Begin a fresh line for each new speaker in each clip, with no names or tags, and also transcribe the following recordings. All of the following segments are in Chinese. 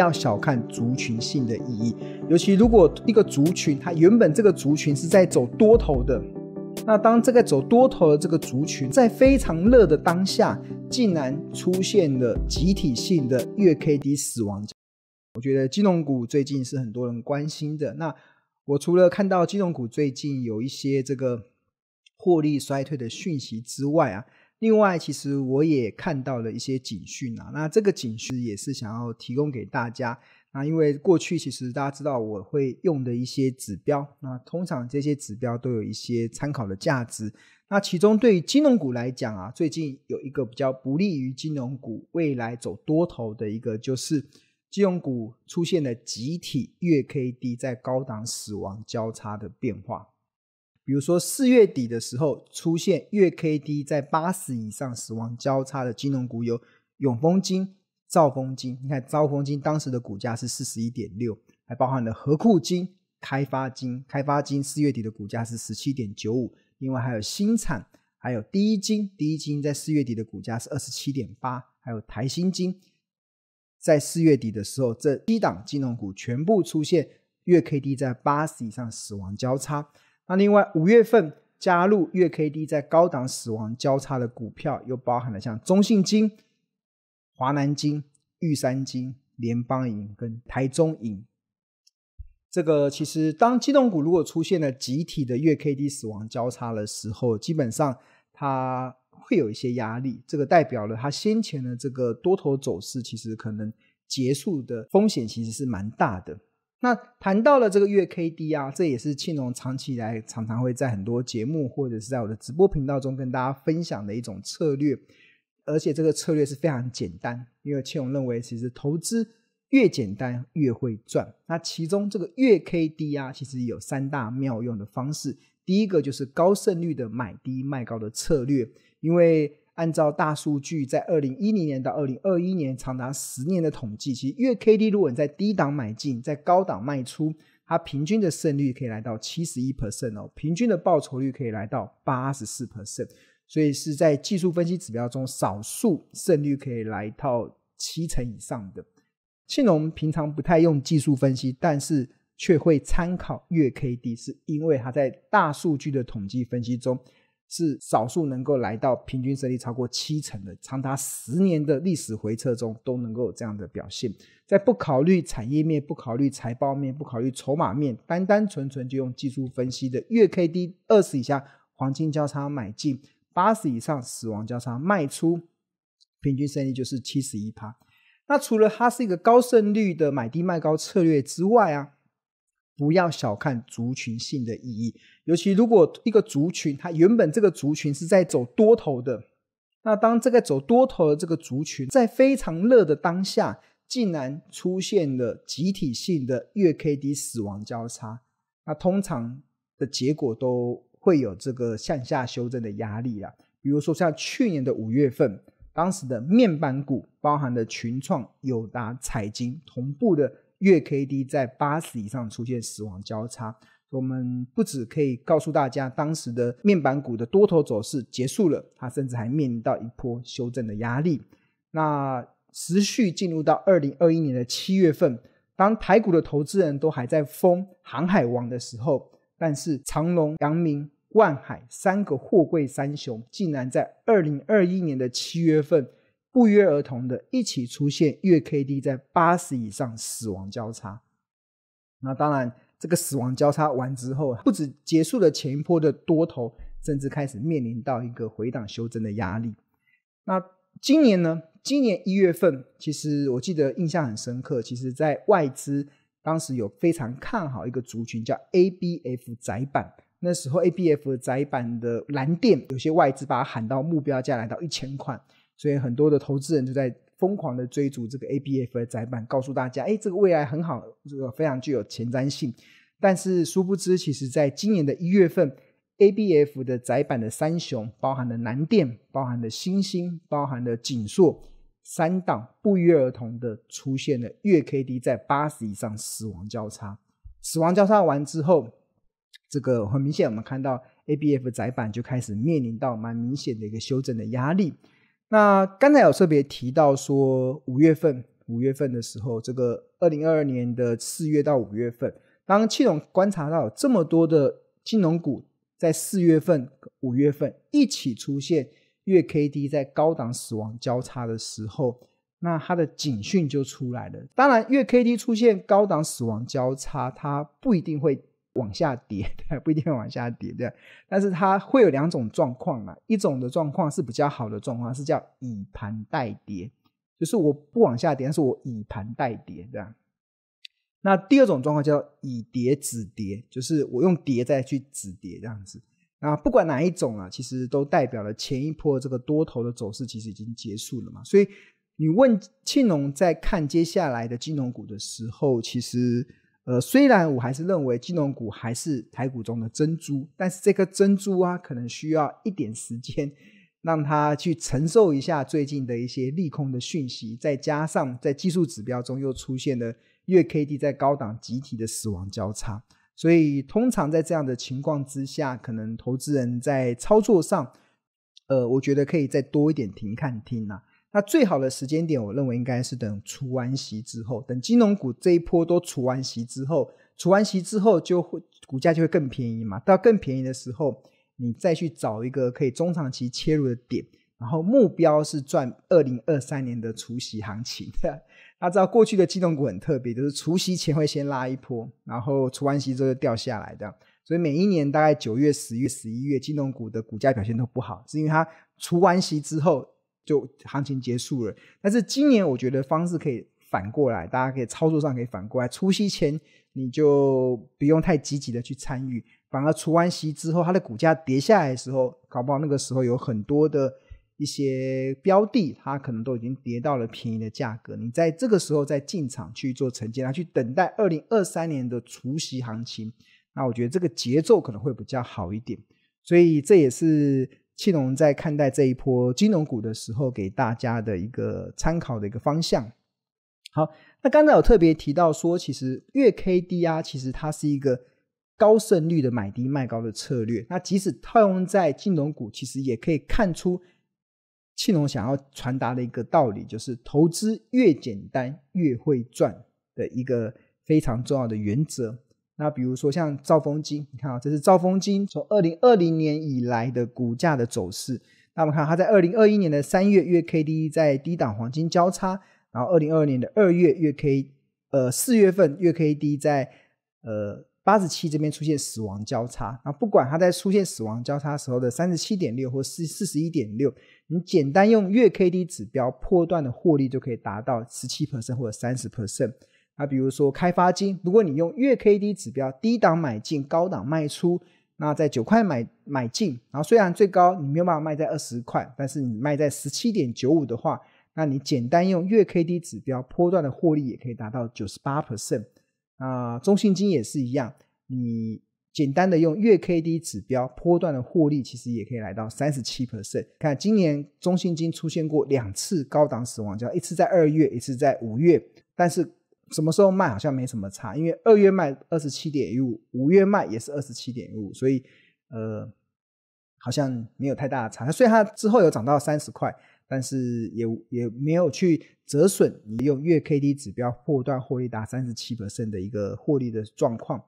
要小看族群性的意义，尤其如果一个族群，它原本这个族群是在走多头的，那当这个走多头的这个族群在非常热的当下，竟然出现了集体性的月 K D 死亡，我觉得金融股最近是很多人关心的。那我除了看到金融股最近有一些这个获利衰退的讯息之外啊。另外，其实我也看到了一些警讯啊，那这个警讯也是想要提供给大家。那因为过去其实大家知道我会用的一些指标，那通常这些指标都有一些参考的价值。那其中对于金融股来讲啊，最近有一个比较不利于金融股未来走多头的一个，就是金融股出现了集体月 K D 在高档死亡交叉的变化。比如说四月底的时候，出现月 K D 在八十以上死亡交叉的金融股有永丰金、兆丰金。你看兆丰金当时的股价是四十一点六，还包含了和库金、开发金。开发金四月底的股价是十七点九五，另外还有新产，还有第一金。第一金在四月底的股价是二十七点八，还有台新金。在四月底的时候，这七档金融股全部出现月 K D 在八十以上死亡交叉。那另外，五月份加入月 K D 在高档死亡交叉的股票，又包含了像中信金、华南金、玉山金、联邦银跟台中银。这个其实，当机动股如果出现了集体的月 K D 死亡交叉的时候，基本上它会有一些压力。这个代表了它先前的这个多头走势，其实可能结束的风险其实是蛮大的。那谈到了这个月 K D 啊，这也是庆隆长期以来常常会在很多节目或者是在我的直播频道中跟大家分享的一种策略，而且这个策略是非常简单，因为庆隆认为其实投资越简单越会赚。那其中这个月 K D 啊，其实有三大妙用的方式，第一个就是高胜率的买低卖高的策略，因为。按照大数据在二零一零年到二零二一年长达十年的统计，其实月 K D 如果在低档买进，在高档卖出，它平均的胜率可以来到七十一 percent 哦，平均的报酬率可以来到八十四 percent，所以是在技术分析指标中少数胜率可以来到七成以上的。庆隆平常不太用技术分析，但是却会参考月 K D，是因为它在大数据的统计分析中。是少数能够来到平均胜率超过七成的，长达十年的历史回撤中都能够有这样的表现。在不考虑产业面、不考虑财报面、不考虑筹码面，单单纯纯就用技术分析的月 K D 二十以下黄金交叉买进，八十以上死亡交叉卖出，平均胜率就是七十一趴。那除了它是一个高胜率的买低卖高策略之外啊，不要小看族群性的意义，尤其如果一个族群它原本这个族群是在走多头的，那当这个走多头的这个族群在非常热的当下，竟然出现了集体性的月 K D 死亡交叉，那通常的结果都会有这个向下修正的压力啊。比如说像去年的五月份，当时的面板股包含的群创、友达、彩经同步的。月 K D 在八十以上出现死亡交叉，我们不止可以告诉大家当时的面板股的多头走势结束了，它甚至还面临到一波修正的压力。那持续进入到二零二一年的七月份，当台股的投资人都还在封航海王的时候，但是长隆、阳明、万海三个货柜三雄，竟然在二零二一年的七月份。不约而同的，一起出现月 K D 在八十以上死亡交叉。那当然，这个死亡交叉完之后，不止结束了前一波的多头，甚至开始面临到一个回档修正的压力。那今年呢？今年一月份，其实我记得印象很深刻，其实在外资当时有非常看好一个族群，叫 A B F 窄板。那时候 A B F 窄板的蓝电，有些外资把它喊到目标价来到一千块。所以很多的投资人就在疯狂的追逐这个 A B F 的窄板，告诉大家，哎，这个未来很好，这个非常具有前瞻性。但是殊不知，其实在今年的一月份，A B F 的窄板的三雄，包含了南电，包含了星星，包含了锦硕三档，不约而同的出现了月 K D 在八十以上死亡交叉。死亡交叉完之后，这个很明显，我们看到 A B F 窄板就开始面临到蛮明显的一个修正的压力。那刚才有特别提到说，五月份五月份的时候，这个二零二二年的四月到五月份，当系统观察到这么多的金融股在四月份、五月份一起出现月 K D 在高档死亡交叉的时候，那它的警讯就出来了。当然，月 K D 出现高档死亡交叉，它不一定会。往下跌，不一定会往下跌，对。但是它会有两种状况啊，一种的状况是比较好的状况，是叫以盘代跌，就是我不往下跌，但是我以盘代跌，对样。那第二种状况叫以跌止跌，就是我用跌再去止跌，这样子。啊，不管哪一种啊，其实都代表了前一波这个多头的走势其实已经结束了嘛。所以你问庆农在看接下来的金融股的时候，其实。呃，虽然我还是认为金融股还是台股中的珍珠，但是这颗珍珠啊，可能需要一点时间，让它去承受一下最近的一些利空的讯息，再加上在技术指标中又出现了月 K D 在高档集体的死亡交叉，所以通常在这样的情况之下，可能投资人在操作上，呃，我觉得可以再多一点停看听啊。那最好的时间点，我认为应该是等除完息之后，等金融股这一波都除完息之后，除完息之后就会股价就会更便宜嘛。到更便宜的时候，你再去找一个可以中长期切入的点，然后目标是赚二零二三年的除息行情。大家知道过去的金融股很特别，就是除息前会先拉一波，然后除完息之后就掉下来的。所以每一年大概九月、十月、十一月，金融股的股价表现都不好，是因为它除完息之后。就行情结束了，但是今年我觉得方式可以反过来，大家可以操作上可以反过来。除夕前你就不用太积极的去参与，反而除完息之后，它的股价跌下来的时候，搞不好那个时候有很多的一些标的，它可能都已经跌到了便宜的价格。你在这个时候再进场去做承接，然后去等待二零二三年的除夕行情，那我觉得这个节奏可能会比较好一点。所以这也是。庆农在看待这一波金融股的时候，给大家的一个参考的一个方向。好，那刚才有特别提到说，其实月 K D R 其实它是一个高胜率的买低卖高的策略。那即使套用在金融股，其实也可以看出庆农想要传达的一个道理，就是投资越简单越会赚的一个非常重要的原则。那比如说像兆丰金，你看啊，这是兆丰金从二零二零年以来的股价的走势。那我们看它在二零二一年的三月月 K D 在低档黄金交叉，然后二零二二年的二月月 K，呃四月份月 K D 在呃八十七这边出现死亡交叉。那不管它在出现死亡交叉时候的三十七点六或四四十一点六，你简单用月 K D 指标破断的获利就可以达到十七 percent 或者三十 percent。那比如说开发金，如果你用月 K D 指标，低档买进，高档卖出，那在九块买买进，然后虽然最高你没有办法卖在二十块，但是你卖在十七点九五的话，那你简单用月 K D 指标，波段的获利也可以达到九十八 percent。啊，中信金也是一样，你简单的用月 K D 指标，波段的获利其实也可以来到三十七 percent。看今年中信金出现过两次高档死亡价，一次在二月，一次在五月，但是。什么时候卖好像没什么差，因为二月卖二十七点一五，五月卖也是二十七点一五，所以呃好像没有太大的差。虽然它之后有涨到三十块，但是也也没有去折损。你用月 K D 指标破断获利达三十七的一个获利的状况。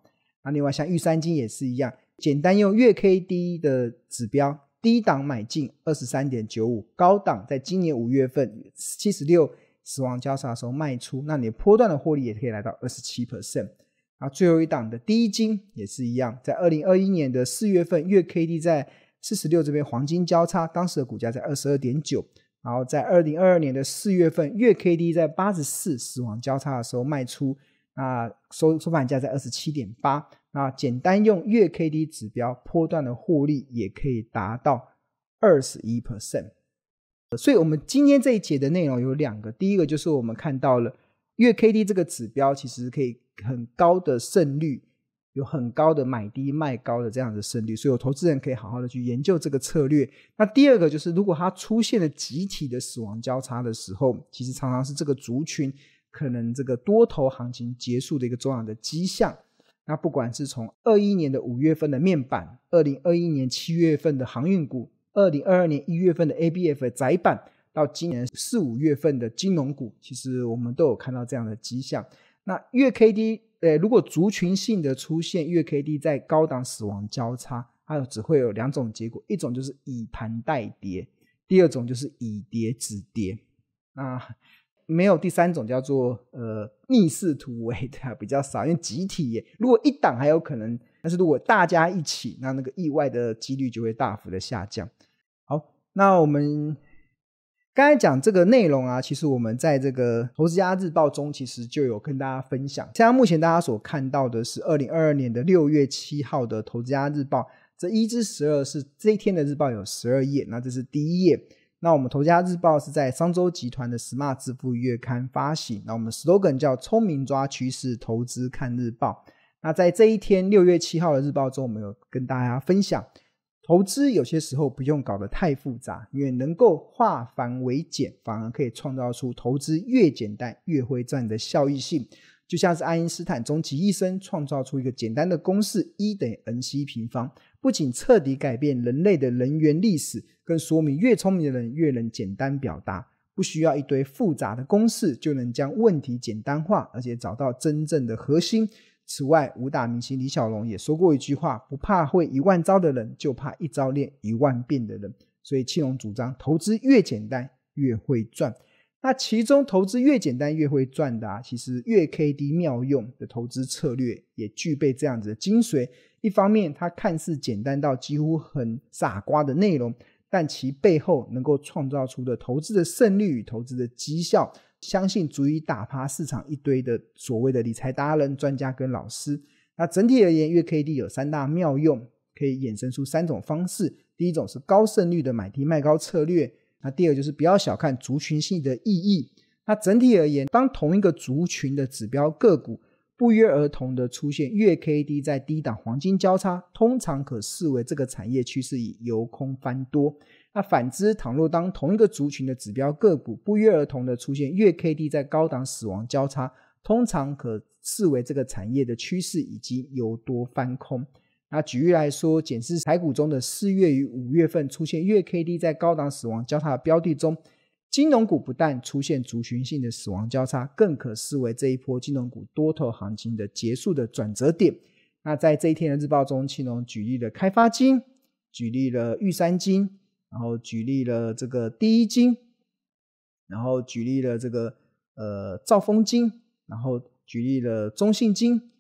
那另外像玉山金也是一样，简单用月 K D 的指标，低档买进二十三点九五，高档在今年五月份七十六。死亡交叉的时候卖出，那你波段的获利也可以来到二十七 percent。啊，最后一档的第一金也是一样，在二零二一年的四月份月 K D 在四十六这边黄金交叉，当时的股价在二十二点九。然后在二零二二年的四月份月 K D 在八十四死亡交叉的时候卖出，那收收盘价在二十七点八。那简单用月 K D 指标波段的获利也可以达到二十一 percent。所以，我们今天这一节的内容有两个。第一个就是我们看到了，因为 K D 这个指标其实可以很高的胜率，有很高的买低卖高的这样的胜率，所以我投资人可以好好的去研究这个策略。那第二个就是，如果它出现了集体的死亡交叉的时候，其实常常是这个族群可能这个多头行情结束的一个重要的迹象。那不管是从二一年的五月份的面板，二零二一年七月份的航运股。二零二二年一月份的 A B F 窄板到今年四五月份的金融股，其实我们都有看到这样的迹象。那月 K D，呃，如果族群性的出现月 K D 在高档死亡交叉，它只会有两种结果：一种就是以盘代跌，第二种就是以跌止跌。那没有第三种叫做呃逆势突围的比较少，因为集体耶，如果一党还有可能，但是如果大家一起，那那个意外的几率就会大幅的下降。好，那我们刚才讲这个内容啊，其实我们在这个投资家日报中，其实就有跟大家分享。现在目前大家所看到的是二零二二年的六月七号的投资家日报，这一至十二是这一天的日报有十二页，那这是第一页。那我们投家日报是在商周集团的 Smart 支富月刊发行。那我们 slogan 叫“聪明抓趋势，投资看日报”。那在这一天六月七号的日报中，我们有跟大家分享，投资有些时候不用搞得太复杂，因为能够化繁为简，反而可以创造出投资越简单越会赚的效益性。就像是爱因斯坦终其一生创造出一个简单的公式，E 等于 mc 平方，不仅彻底改变人类的人员历史，更说明越聪明的人越能简单表达，不需要一堆复杂的公式就能将问题简单化，而且找到真正的核心。此外，武打明星李小龙也说过一句话：“不怕会一万招的人，就怕一招练一万遍的人。”所以，青龙主张投资越简单越会赚。那其中投资越简单越会赚的，啊，其实月 K D 妙用的投资策略也具备这样子的精髓。一方面，它看似简单到几乎很傻瓜的内容，但其背后能够创造出的投资的胜率与投资的绩效，相信足以打趴市场一堆的所谓的理财达人、专家跟老师。那整体而言，月 K D 有三大妙用，可以衍生出三种方式。第一种是高胜率的买低卖高策略。那第二就是不要小看族群性的意义。那整体而言，当同一个族群的指标个股不约而同的出现月 K D 在低档黄金交叉，通常可视为这个产业趋势以由空翻多。那反之，倘若当同一个族群的指标个股不约而同的出现月 K D 在高档死亡交叉，通常可视为这个产业的趋势已经由多翻空。那举例来说，减持财股中的四月与五月份出现月 K D 在高档死亡交叉的标的中，金融股不但出现族群性的死亡交叉，更可视为这一波金融股多头行情的结束的转折点。那在这一天的日报中，青龙举例了开发金，举例了玉山金，然后举例了这个第一金，然后举例了这个呃兆丰金，然后举例了中信金。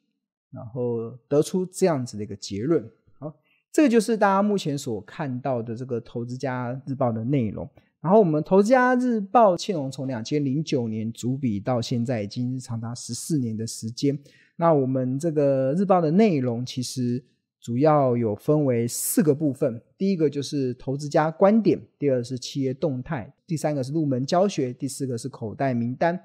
然后得出这样子的一个结论。好，这个就是大家目前所看到的这个《投资家日报》的内容。然后我们《投资家日报》庆隆从两千零九年主笔到现在，已经长达十四年的时间。那我们这个日报的内容其实主要有分为四个部分：第一个就是投资家观点，第二是企业动态，第三个是入门教学，第四个是口袋名单。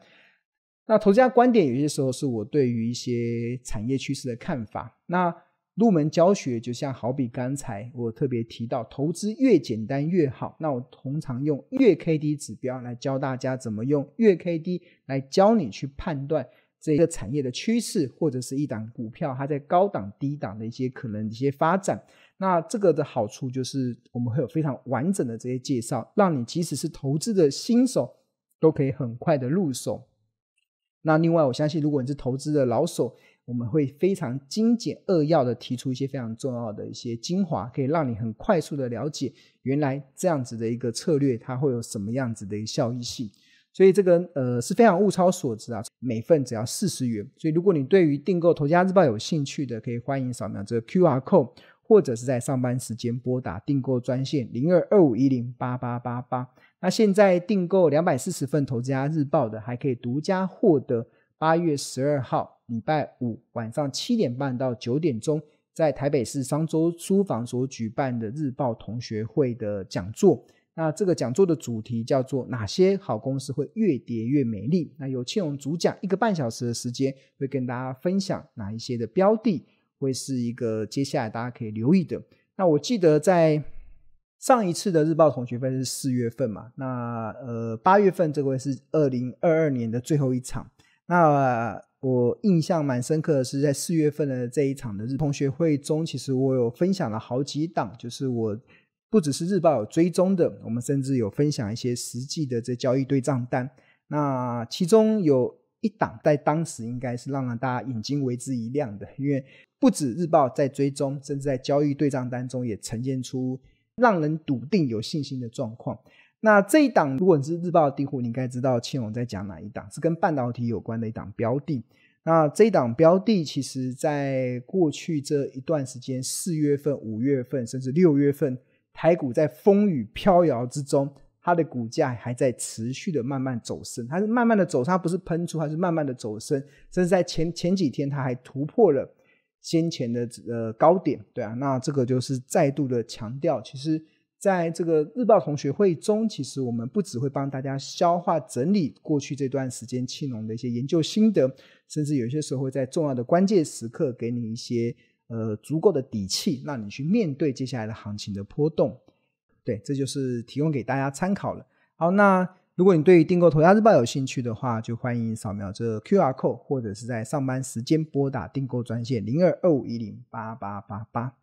那投资家观点有些时候是我对于一些产业趋势的看法。那入门教学就像好比刚才我特别提到，投资越简单越好。那我通常用月 K D 指标来教大家怎么用月 K D 来教你去判断这个产业的趋势，或者是一档股票它在高档低档的一些可能的一些发展。那这个的好处就是我们会有非常完整的这些介绍，让你即使是投资的新手都可以很快的入手。那另外，我相信如果你是投资的老手，我们会非常精简扼要的提出一些非常重要的一些精华，可以让你很快速的了解原来这样子的一个策略，它会有什么样子的一个效益性。所以这个呃是非常物超所值啊，每份只要四十元。所以如果你对于订购《投家日报》有兴趣的，可以欢迎扫描这个 Q R code。或者是在上班时间拨打订购专线零二二五一零八八八八。那现在订购两百四十份《投资家日报》的，还可以独家获得八月十二号礼拜五晚上七点半到九点钟，在台北市商州书房所举办的日报同学会的讲座。那这个讲座的主题叫做“哪些好公司会越跌越美丽”。那有庆荣主讲，一个半小时的时间，会跟大家分享哪一些的标的。会是一个接下来大家可以留意的。那我记得在上一次的日报同学会是四月份嘛？那呃八月份这回是二零二二年的最后一场。那我印象蛮深刻的是在四月份的这一场的日同学会中，其实我有分享了好几档，就是我不只是日报有追踪的，我们甚至有分享一些实际的这交易对账单。那其中有一档在当时应该是让让大家眼睛为之一亮的，因为。不止日报在追踪，甚至在交易对账单中也呈现出让人笃定、有信心的状况。那这一档，如果你是日报的订户，你应该知道庆荣在讲哪一档，是跟半导体有关的一档标的。那这一档标的，其实在过去这一段时间，四月份、五月份，甚至六月份，台股在风雨飘摇之中，它的股价还在持续的慢慢走升，它是慢慢的走它不是喷出，它是慢慢的走升，甚至在前前几天，它还突破了。先前的呃高点，对啊，那这个就是再度的强调，其实在这个日报同学会中，其实我们不只会帮大家消化整理过去这段时间青农的一些研究心得，甚至有些时候会在重要的关键时刻给你一些呃足够的底气，让你去面对接下来的行情的波动，对，这就是提供给大家参考了。好，那。如果你对订购《头家日报》有兴趣的话，就欢迎扫描这 Q R code，或者是在上班时间拨打订购专线零二二五一零八八八八。